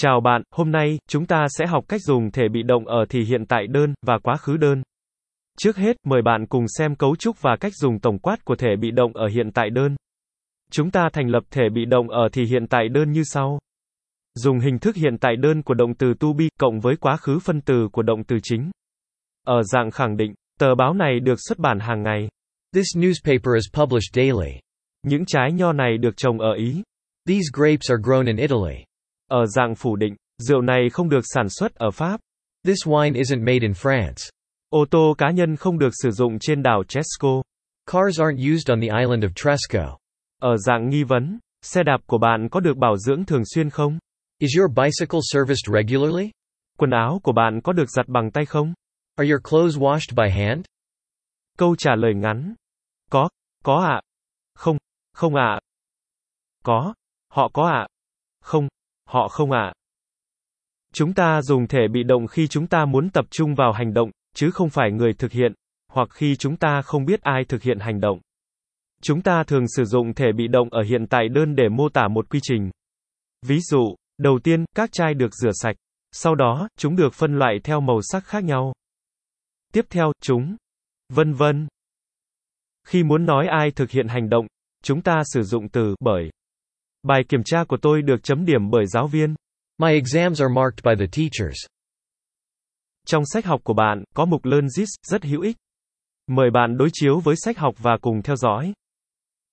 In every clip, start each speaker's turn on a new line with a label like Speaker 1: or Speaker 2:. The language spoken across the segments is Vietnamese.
Speaker 1: Chào bạn, hôm nay, chúng ta sẽ học cách dùng thể bị động ở thì hiện tại đơn, và quá khứ đơn. Trước hết, mời bạn cùng xem cấu trúc và cách dùng tổng quát của thể bị động ở hiện tại đơn. Chúng ta thành lập thể bị động ở thì hiện tại đơn như sau. Dùng hình thức hiện tại đơn của động từ to be, cộng với quá khứ phân từ của động từ chính. Ở dạng khẳng định, tờ báo này được xuất bản hàng ngày. This newspaper is published daily. Những trái nho này được trồng ở Ý. These grapes are grown in Italy. Ở dạng phủ định, rượu này không được sản xuất ở Pháp. This wine isn't made in France. Ô tô cá nhân không được sử dụng trên đảo Tresco. Cars aren't used on the island of Tresco. Ở dạng nghi vấn, xe đạp của bạn có được bảo dưỡng thường xuyên không? Is your bicycle serviced regularly? Quần áo của bạn có được giặt bằng tay không? Are your clothes washed by hand? Câu trả lời ngắn. Có, có ạ. À. Không, không ạ. À. Có, họ có ạ. À. Không, họ không ạ. À. Chúng ta dùng thể bị động khi chúng ta muốn tập trung vào hành động, chứ không phải người thực hiện, hoặc khi chúng ta không biết ai thực hiện hành động. Chúng ta thường sử dụng thể bị động ở hiện tại đơn để mô tả một quy trình. Ví dụ, đầu tiên, các chai được rửa sạch, sau đó, chúng được phân loại theo màu sắc khác nhau. Tiếp theo, chúng, vân vân. Khi muốn nói ai thực hiện hành động, chúng ta sử dụng từ bởi. Bài kiểm tra của tôi được chấm điểm bởi giáo viên. My exams are marked by the teachers. Trong sách học của bạn, có mục Learn This, rất hữu ích. Mời bạn đối chiếu với sách học và cùng theo dõi.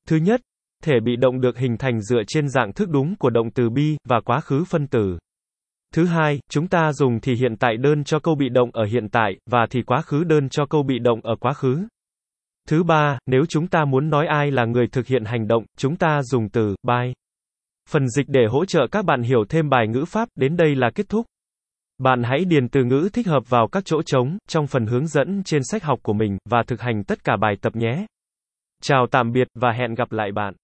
Speaker 1: Thứ nhất, thể bị động được hình thành dựa trên dạng thức đúng của động từ be và quá khứ phân từ. Thứ hai, chúng ta dùng thì hiện tại đơn cho câu bị động ở hiện tại và thì quá khứ đơn cho câu bị động ở quá khứ. Thứ ba, nếu chúng ta muốn nói ai là người thực hiện hành động, chúng ta dùng từ by. Phần dịch để hỗ trợ các bạn hiểu thêm bài ngữ pháp, đến đây là kết thúc. Bạn hãy điền từ ngữ thích hợp vào các chỗ trống, trong phần hướng dẫn trên sách học của mình, và thực hành tất cả bài tập nhé. Chào tạm biệt, và hẹn gặp lại bạn.